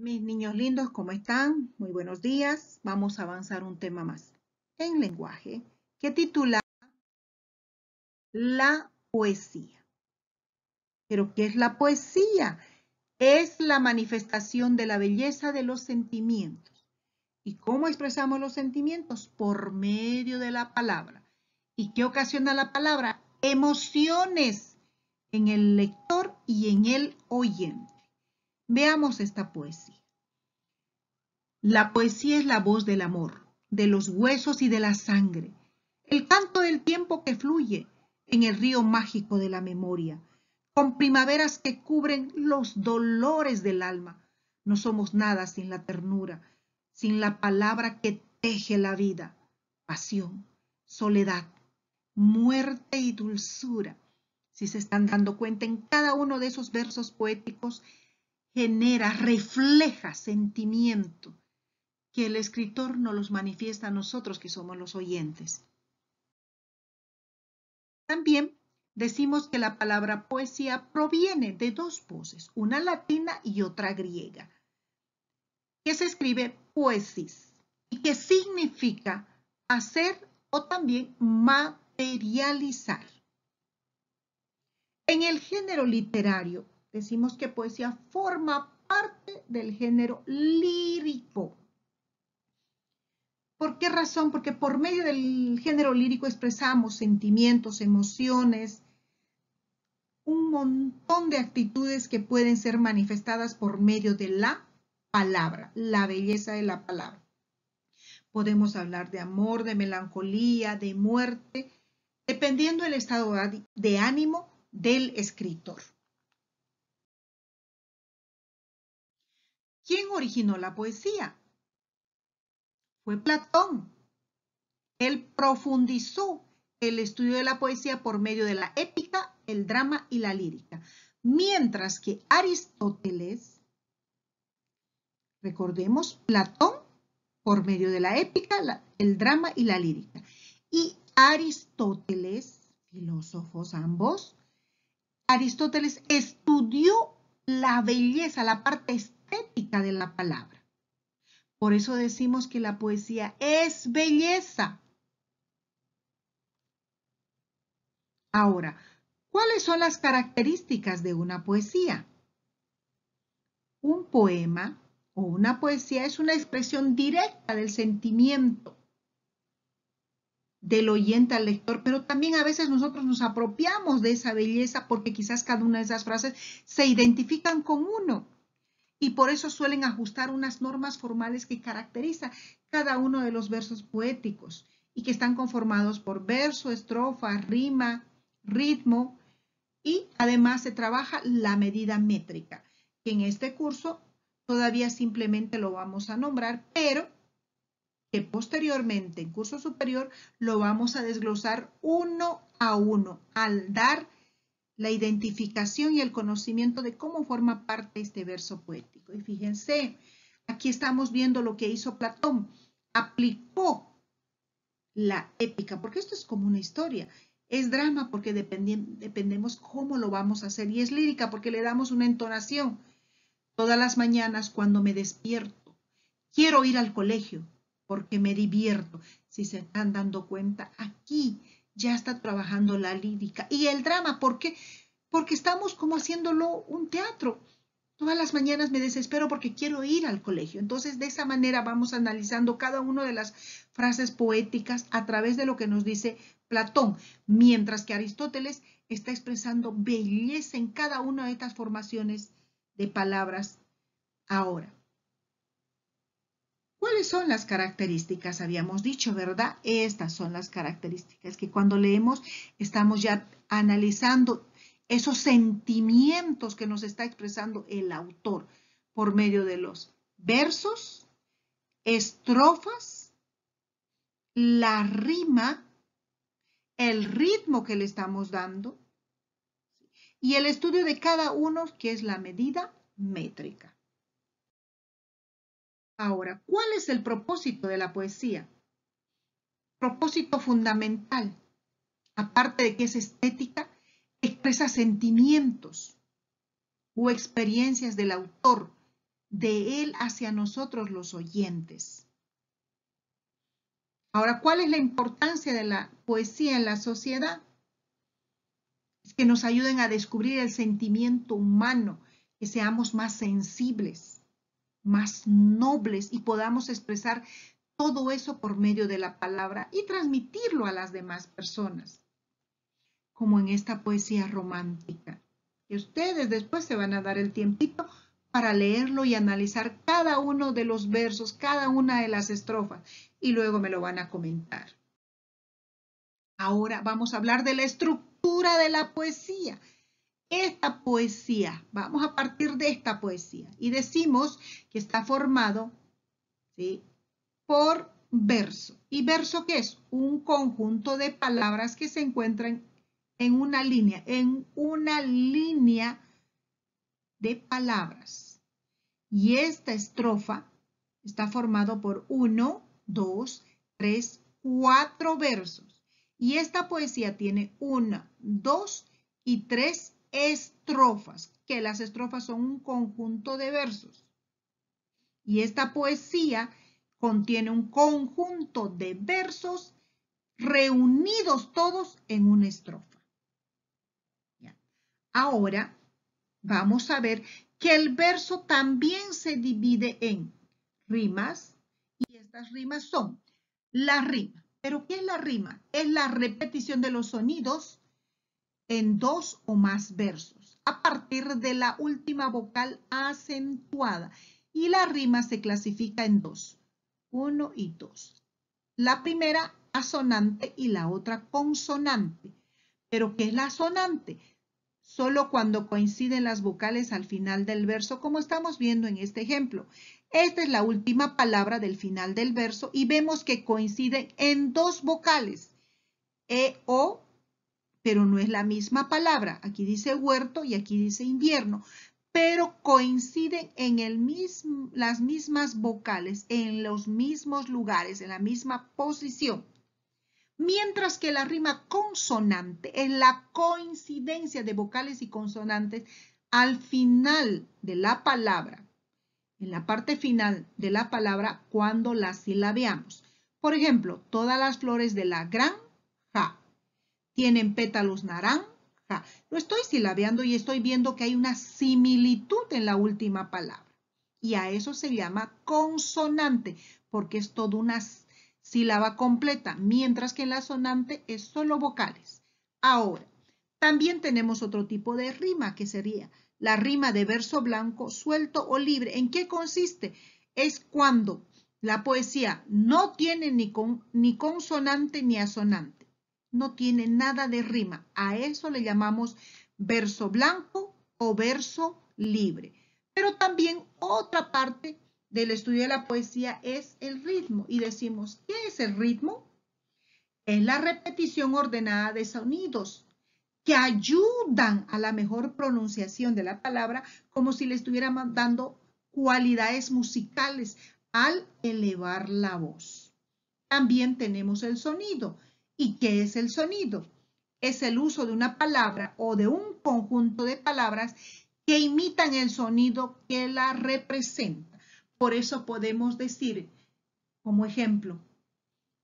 Mis niños lindos, ¿cómo están? Muy buenos días. Vamos a avanzar un tema más en lenguaje que titula La poesía. ¿Pero qué es la poesía? Es la manifestación de la belleza de los sentimientos. ¿Y cómo expresamos los sentimientos? Por medio de la palabra. ¿Y qué ocasiona la palabra? Emociones en el lector y en el oyente. Veamos esta poesía. La poesía es la voz del amor, de los huesos y de la sangre, el canto del tiempo que fluye en el río mágico de la memoria, con primaveras que cubren los dolores del alma. No somos nada sin la ternura, sin la palabra que teje la vida, pasión, soledad, muerte y dulzura. Si se están dando cuenta en cada uno de esos versos poéticos, genera, refleja sentimiento que el escritor no los manifiesta a nosotros que somos los oyentes. También decimos que la palabra poesía proviene de dos voces, una latina y otra griega, que se escribe poesis y que significa hacer o también materializar. En el género literario, decimos que poesía forma parte del género lírico. ¿Por qué razón? Porque por medio del género lírico expresamos sentimientos, emociones, un montón de actitudes que pueden ser manifestadas por medio de la palabra, la belleza de la palabra. Podemos hablar de amor, de melancolía, de muerte, dependiendo del estado de ánimo del escritor. ¿Quién originó la poesía? Fue Platón. Él profundizó el estudio de la poesía por medio de la épica, el drama y la lírica. Mientras que Aristóteles, recordemos, Platón por medio de la épica, el drama y la lírica. Y Aristóteles, filósofos ambos, Aristóteles estudió la belleza, la parte estética de la palabra. Por eso decimos que la poesía es belleza. Ahora, ¿cuáles son las características de una poesía? Un poema o una poesía es una expresión directa del sentimiento del oyente al lector, pero también a veces nosotros nos apropiamos de esa belleza porque quizás cada una de esas frases se identifican con uno y por eso suelen ajustar unas normas formales que caracteriza cada uno de los versos poéticos y que están conformados por verso, estrofa, rima, ritmo y además se trabaja la medida métrica, que en este curso todavía simplemente lo vamos a nombrar, pero que posteriormente en curso superior lo vamos a desglosar uno a uno al dar la identificación y el conocimiento de cómo forma parte este verso poético. Y fíjense, aquí estamos viendo lo que hizo Platón. Aplicó la épica, porque esto es como una historia. Es drama porque dependemos cómo lo vamos a hacer. Y es lírica porque le damos una entonación. Todas las mañanas cuando me despierto, quiero ir al colegio porque me divierto. Si se están dando cuenta, aquí ya está trabajando la lírica. Y el drama, ¿por qué? Porque estamos como haciéndolo un teatro. Todas las mañanas me desespero porque quiero ir al colegio. Entonces, de esa manera vamos analizando cada una de las frases poéticas a través de lo que nos dice Platón, mientras que Aristóteles está expresando belleza en cada una de estas formaciones de palabras ahora. ¿Cuáles son las características? Habíamos dicho, ¿verdad? Estas son las características que cuando leemos estamos ya analizando esos sentimientos que nos está expresando el autor por medio de los versos, estrofas, la rima, el ritmo que le estamos dando y el estudio de cada uno que es la medida métrica. Ahora, ¿cuál es el propósito de la poesía? Propósito fundamental, aparte de que es estética, expresa sentimientos o experiencias del autor, de él hacia nosotros los oyentes. Ahora, ¿cuál es la importancia de la poesía en la sociedad? Es que nos ayuden a descubrir el sentimiento humano, que seamos más sensibles más nobles y podamos expresar todo eso por medio de la palabra y transmitirlo a las demás personas, como en esta poesía romántica. Y ustedes después se van a dar el tiempito para leerlo y analizar cada uno de los versos, cada una de las estrofas, y luego me lo van a comentar. Ahora vamos a hablar de la estructura de la poesía esta poesía. Vamos a partir de esta poesía. Y decimos que está formado por verso. ¿Y verso qué es? Un conjunto de palabras que se encuentran en una línea, en una línea de palabras. Y esta estrofa está formado por uno, dos, tres, cuatro versos. Y esta poesía tiene una, dos y tres estrofas, que las estrofas son un conjunto de versos. Y esta poesía contiene un conjunto de versos reunidos todos en una estrofa. Ahora vamos a ver que el verso también se divide en rimas y estas rimas son la rima. ¿Pero qué es la rima? Es la repetición de los sonidos en dos o más versos, a partir de la última vocal acentuada. Y la rima se clasifica en dos, uno y dos. La primera asonante y la otra consonante. ¿Pero qué es la asonante? Solo cuando coinciden las vocales al final del verso, como estamos viendo en este ejemplo. Esta es la última palabra del final del verso y vemos que coinciden en dos vocales, E, O pero no es la misma palabra. Aquí dice huerto y aquí dice invierno, pero coinciden en el mismo, las mismas vocales, en los mismos lugares, en la misma posición. Mientras que la rima consonante es la coincidencia de vocales y consonantes al final de la palabra, en la parte final de la palabra cuando la silabeamos. Por ejemplo, todas las flores de la ja tienen pétalos naranja. Lo estoy silabeando y estoy viendo que hay una similitud en la última palabra. Y a eso se llama consonante, porque es toda una sílaba completa, mientras que la sonante es solo vocales. Ahora, también tenemos otro tipo de rima, que sería la rima de verso blanco, suelto o libre. ¿En qué consiste? Es cuando la poesía no tiene ni, ni consonante ni asonante no tiene nada de rima. A eso le llamamos verso blanco o verso libre. Pero también otra parte del estudio de la poesía es el ritmo. Y decimos, ¿qué es el ritmo? Es la repetición ordenada de sonidos que ayudan a la mejor pronunciación de la palabra como si le estuviéramos dando cualidades musicales al elevar la voz. También tenemos el sonido ¿Y qué es el sonido? Es el uso de una palabra o de un conjunto de palabras que imitan el sonido que la representa. Por eso podemos decir, como ejemplo,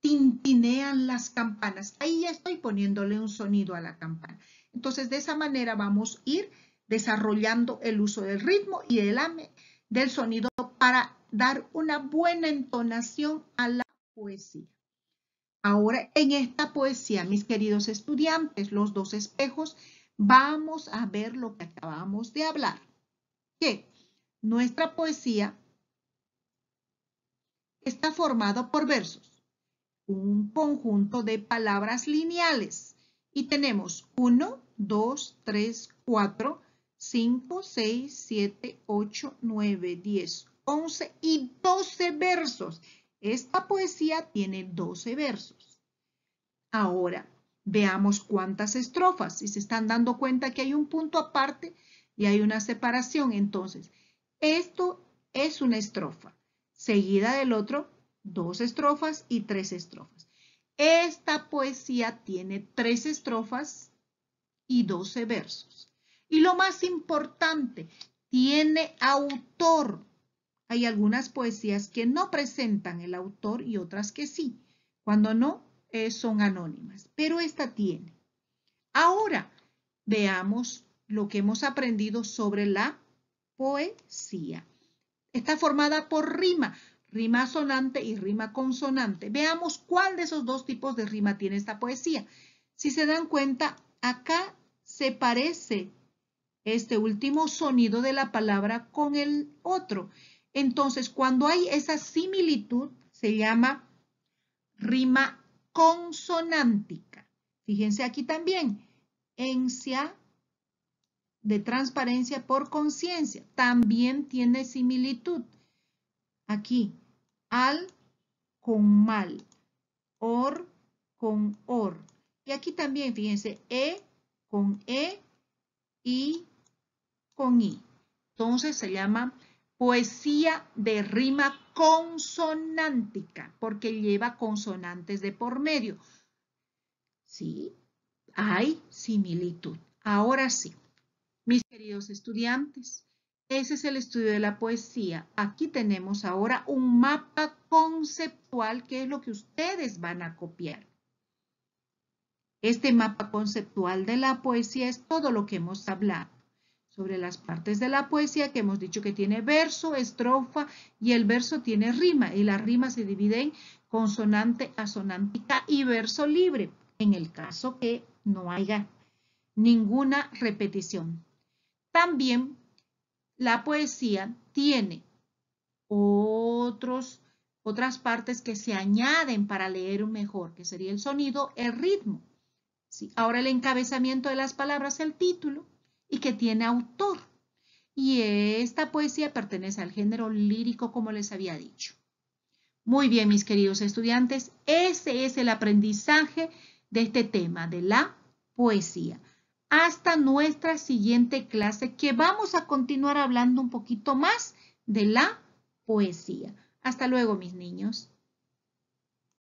tintinean las campanas. Ahí ya estoy poniéndole un sonido a la campana. Entonces, de esa manera vamos a ir desarrollando el uso del ritmo y del, del sonido para dar una buena entonación a la poesía. Ahora, en esta poesía, mis queridos estudiantes, los dos espejos, vamos a ver lo que acabamos de hablar. Que nuestra poesía está formada por versos, un conjunto de palabras lineales. Y tenemos 1, 2, 3, 4, 5, 6, 7, 8, 9, 10, 11 y 12 versos. Esta poesía tiene 12 versos. Ahora, veamos cuántas estrofas. Si se están dando cuenta que hay un punto aparte y hay una separación, entonces, esto es una estrofa, seguida del otro, dos estrofas y tres estrofas. Esta poesía tiene tres estrofas y 12 versos. Y lo más importante, tiene autor. Hay algunas poesías que no presentan el autor y otras que sí. Cuando no, eh, son anónimas. Pero esta tiene. Ahora veamos lo que hemos aprendido sobre la poesía. Está formada por rima, rima sonante y rima consonante. Veamos cuál de esos dos tipos de rima tiene esta poesía. Si se dan cuenta, acá se parece este último sonido de la palabra con el otro. Entonces, cuando hay esa similitud, se llama rima consonántica. Fíjense aquí también, encia de transparencia por conciencia también tiene similitud. Aquí, al con mal, or con or. Y aquí también, fíjense, e con e, y con i. Entonces se llama poesía de rima consonántica, porque lleva consonantes de por medio. ¿Sí? Hay similitud. Ahora sí, mis queridos estudiantes, ese es el estudio de la poesía. Aquí tenemos ahora un mapa conceptual, que es lo que ustedes van a copiar. Este mapa conceptual de la poesía es todo lo que hemos hablado sobre las partes de la poesía que hemos dicho que tiene verso, estrofa y el verso tiene rima y la rima se divide en consonante, asonántica y verso libre en el caso que no haya ninguna repetición. También la poesía tiene otros, otras partes que se añaden para leer mejor, que sería el sonido, el ritmo. ahora el encabezamiento de las palabras, el título, y que tiene autor. Y esta poesía pertenece al género lírico, como les había dicho. Muy bien, mis queridos estudiantes, ese es el aprendizaje de este tema, de la poesía. Hasta nuestra siguiente clase, que vamos a continuar hablando un poquito más de la poesía. Hasta luego, mis niños.